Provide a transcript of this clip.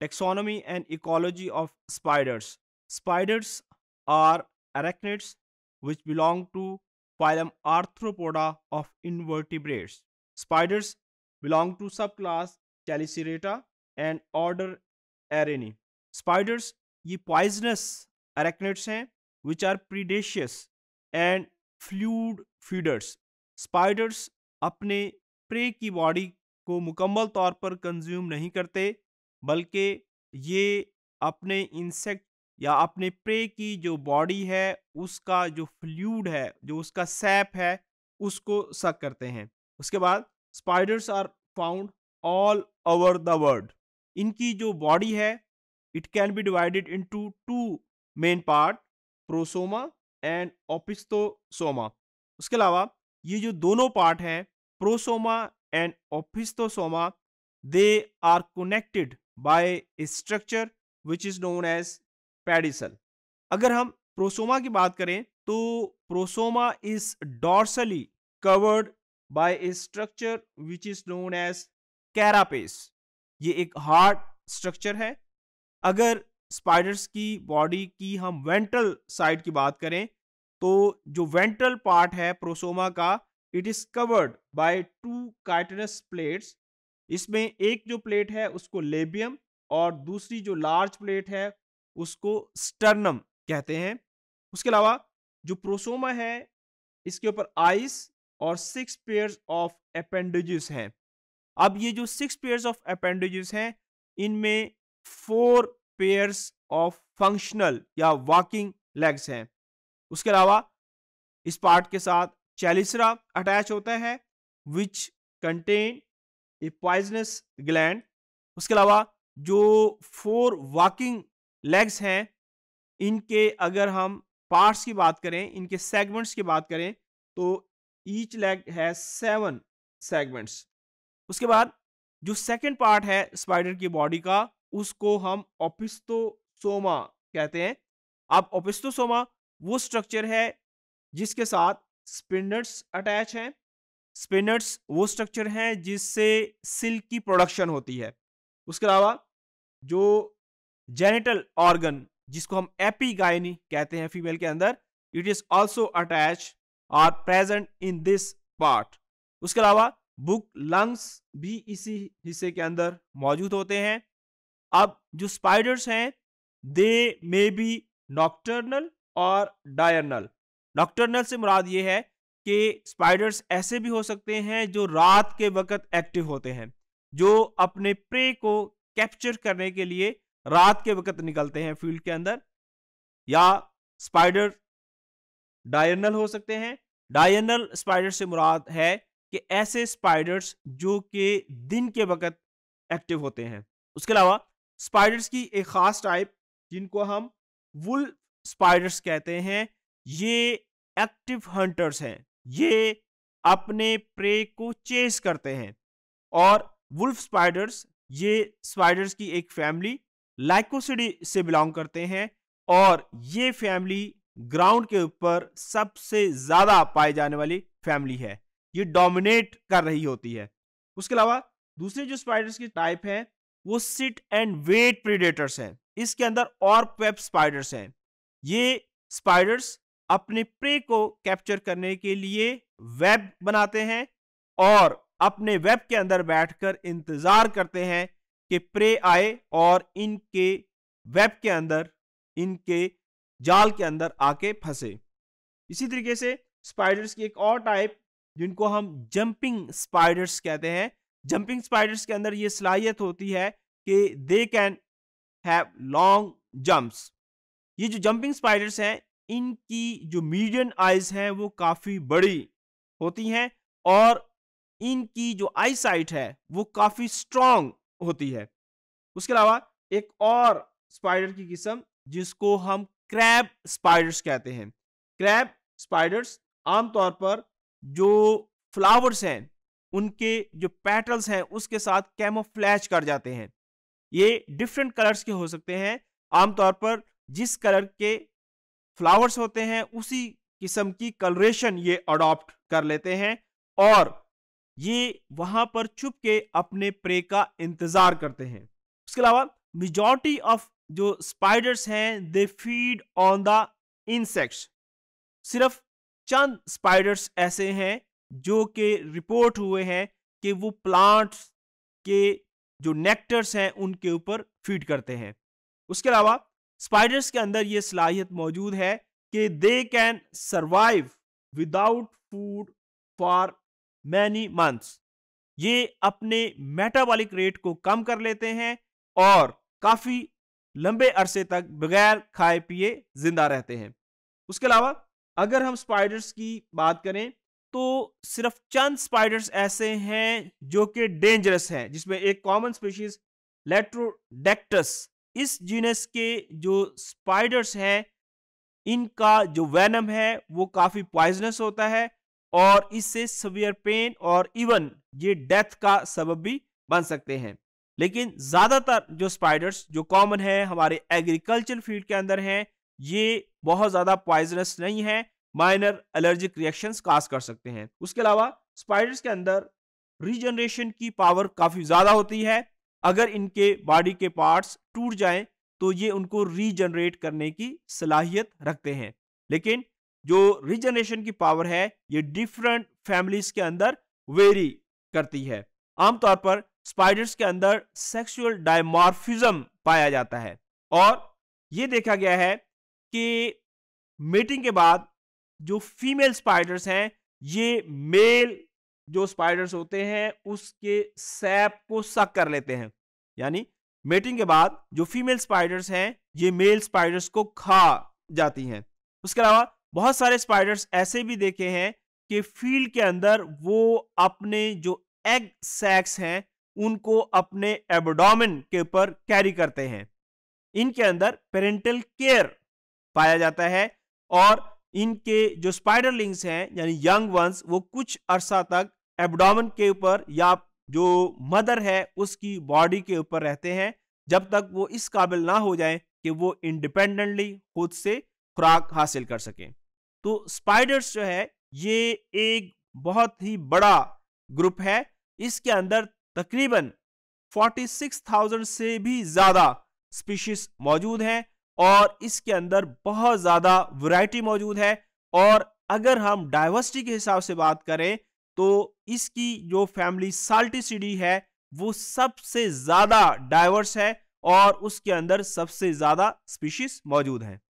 taxonomy and ecology of spiders spiders are arachnids which belong to phylum arthropoda of invertebrates spiders belong to subclass chalicerata and order areni spiders ye poisonous arachnids hain which are predaceous and fluid feeders. Spiders apne prey ki body ko mukammal taur par consume nahi karte बल्कि ये अपने insect या अपने pray की जो body है उसका जो फ्लूड है जो उसका सैप है उसको सक करते हैं उसके बाद spiders are found all over the world इनकी जो बॉडी है it can be divided into two main part prosoma and opisthosoma उसके अलावा ये जो दोनों पार्ट हैं prosoma and opisthosoma they are connected by structure which is known as pedicel अगर हम प्रोसोमा की बात करें तो prosoma is dorsally covered by structure which is known as carapace ये एक हार्ड स्ट्रक्चर है अगर स्पाइडर्स की बॉडी की हम वेंट्रल साइड की बात करें तो जो वेंट्रल पार्ट है प्रोसोमा का it is covered by two chitinous plates इसमें एक जो प्लेट है उसको लेबियम और दूसरी जो लार्ज प्लेट है उसको स्टर्नम कहते हैं उसके अलावा जो प्रोसोमा है इसके ऊपर आइस और सिक्स पेयर्स ऑफ अपेंडिजिस हैं अब ये जो सिक्स पेयर्स ऑफ अपेंडेजेस हैं इनमें फोर पेयर्स ऑफ फंक्शनल या वॉकिंग लेग्स हैं उसके अलावा इस पार्ट के साथ चैलिसरा अटैच होता है which contain a poisonous gland उसके अलावा जो फोर वॉकिंग लेग्स हैं इनके अगर हम पार्ट्स की बात करें इनके सेगमेंट्स की बात करें तो ईच लेग है सेवन सेगमेंट्स उसके बाद जो सेकंड पार्ट है स्पाइडर की बॉडी का उसको हम ओपिस्तोसोमा कहते हैं अब ओपिस्तोसोमा वो स्ट्रक्चर है जिसके साथ स्पिंडल्स अटैच हैं स्पिनर्स वो स्ट्रक्चर हैं जिससे सिल्क की प्रोडक्शन होती है उसके अलावा जो जेनिटल ऑर्गन जिसको हम एपीगाइनी कहते हैं फीमेल के अंदर इट इज ऑल्सो अटैच और प्रेजेंट इन दिस पार्ट उसके अलावा बुक लंग्स भी इसी हिस्से के अंदर मौजूद होते हैं अब जो स्पाइडर्स हैं दे मे बी नॉक्टर्नल और डायर्नल नॉक्टर्नल से मुराद ये है कि स्पाइडर्स ऐसे भी हो सकते हैं जो रात के वक्त एक्टिव होते हैं जो अपने प्रे को कैप्चर करने के लिए रात के वक्त निकलते हैं फील्ड के अंदर या स्पाइडर डायरनल हो सकते हैं डायरनल स्पाइडर से मुराद है कि ऐसे स्पाइडर्स जो कि दिन के वक्त एक्टिव होते हैं उसके अलावा स्पाइडर्स की एक ख़ास टाइप जिनको हम वुल स्पाइडर्स कहते हैं ये एक्टिव हंटर्स हैं ये अपने प्रे को चेस करते हैं और वुल्फ स्पाइडर्स ये स्पाइडर्स की एक फैमिली लाइकोसिडी से बिलोंग करते हैं और ये फैमिली ग्राउंड के ऊपर सबसे ज़्यादा पाए जाने वाली फैमिली है ये डोमिनेट कर रही होती है उसके अलावा दूसरे जो स्पाइडर्स की टाइप है वो सिट एंड वेट प्रीडेटर्स हैं इसके अंदर और पेप स्पाइडर्स हैं ये स्पाइडर्स अपने प्रे को कैप्चर करने के लिए वेब बनाते हैं और अपने वेब के अंदर बैठकर इंतजार करते हैं कि प्रे आए और इनके वेब के अंदर इनके जाल के अंदर आके फंसे इसी तरीके से स्पाइडर्स की एक और टाइप जिनको हम जंपिंग स्पाइडर्स कहते हैं जंपिंग स्पाइडर्स के अंदर ये सलाहियत होती है कि they can have long jumps ये जो जंपिंग स्पाइडर्स हैं इनकी जो मीडियन आइज हैं वो काफ़ी बड़ी होती हैं और इनकी जो आई साइट है वो काफ़ी स्ट्रॉन्ग होती है उसके अलावा एक और स्पाइडर की किस्म जिसको हम क्रैब स्पाइडर्स कहते हैं क्रैब स्पाइडर्स आमतौर पर जो फ्लावर्स हैं उनके जो पैटल्स हैं उसके साथ कैमोफ्लैज कर जाते हैं ये डिफरेंट कलर्स के हो सकते हैं आमतौर पर जिस कलर के फ्लावर्स होते हैं उसी किस्म की कलरेशन ये अडॉप्ट कर लेते हैं और ये वहां पर छुप के अपने प्रे का इंतजार करते हैं उसके अलावा मेजोरिटी ऑफ जो स्पाइडर्स हैं they feed on the insects सिर्फ चंद स्पाइडर्स ऐसे हैं जो कि रिपोर्ट हुए हैं कि वो प्लांट्स के जो नेक्टर्स हैं उनके ऊपर फीड करते हैं उसके अलावा स्पाइडर्स के अंदर ये सलाहियत मौजूद है कि they can survive without food for many months ये अपने मेटाबॉलिक रेट को कम कर लेते हैं और काफ़ी लंबे अरसे तक बगैर खाए पिए जिंदा रहते हैं उसके अलावा अगर हम स्पाइडर्स की बात करें तो सिर्फ चंद स्पाइडर्स ऐसे हैं जो कि डेंजरस हैं जिसमें एक कॉमन स्पीशीज लेट्रोडेक्टस इस जीनस के जो स्पाइडर्स हैं इनका जो वैनम है वो काफ़ी पॉइजनस होता है और इससे सवियर पेन और इवन ये डेथ का सबब भी बन सकते हैं लेकिन ज़्यादातर जो स्पाइडर्स जो कॉमन है हमारे एग्रीकल्चर फील्ड के अंदर हैं ये बहुत ज़्यादा पॉइजनस नहीं है माइनर एलर्जिक रिएक्शंस कास कर सकते हैं उसके अलावा स्पाइडर्स के अंदर रीजनरेशन की पावर काफ़ी ज़्यादा होती है अगर इनके बॉडी के पार्ट्स टूट जाएं तो ये उनको रीजनरेट करने की सलाहियत रखते हैं लेकिन जो रीजनरेशन की पावर है ये डिफरेंट फैमिलीज के अंदर वेरी करती है आमतौर पर स्पाइडर्स के अंदर सेक्सुअल डायमॉर्फिज्म पाया जाता है और ये देखा गया है कि मेटिंग के बाद जो फीमेल स्पाइडर्स हैं ये मेल जो स्पाइडर्स होते हैं उसके सैप को सक कर लेते हैं यानी मेटिंग के बाद जो फीमेल स्पाइडर्स हैं ये मेल स्पाइडर्स को खा जाती हैं उसके अलावा बहुत सारे स्पाइडर्स ऐसे भी देखे हैं कि फील्ड के अंदर वो अपने जो एग सैक्स हैं उनको अपने एबडोमिन के ऊपर कैरी करते हैं इनके अंदर पेरेंटल केयर पाया जाता है और इनके जो स्पाइडरलिंग्स हैं यानी यंग वंस वो कुछ अरसा तक एबडामन के ऊपर या जो मदर है उसकी बॉडी के ऊपर रहते हैं जब तक वो इस काबिल ना हो जाए कि वो इंडिपेंडेंटली खुद से खुराक हासिल कर सकें तो स्पाइडर्स जो है ये एक बहुत ही बड़ा ग्रुप है इसके अंदर तकरीबन 46,000 से भी ज़्यादा स्पीशीज मौजूद हैं और इसके अंदर बहुत ज़्यादा वैरायटी मौजूद है और अगर हम डाइवर्सिटी के हिसाब से बात करें तो इसकी जो फैमिली साल्टिसिडी है वो सबसे ज़्यादा डाइवर्स है और उसके अंदर सबसे ज़्यादा स्पीशीज मौजूद हैं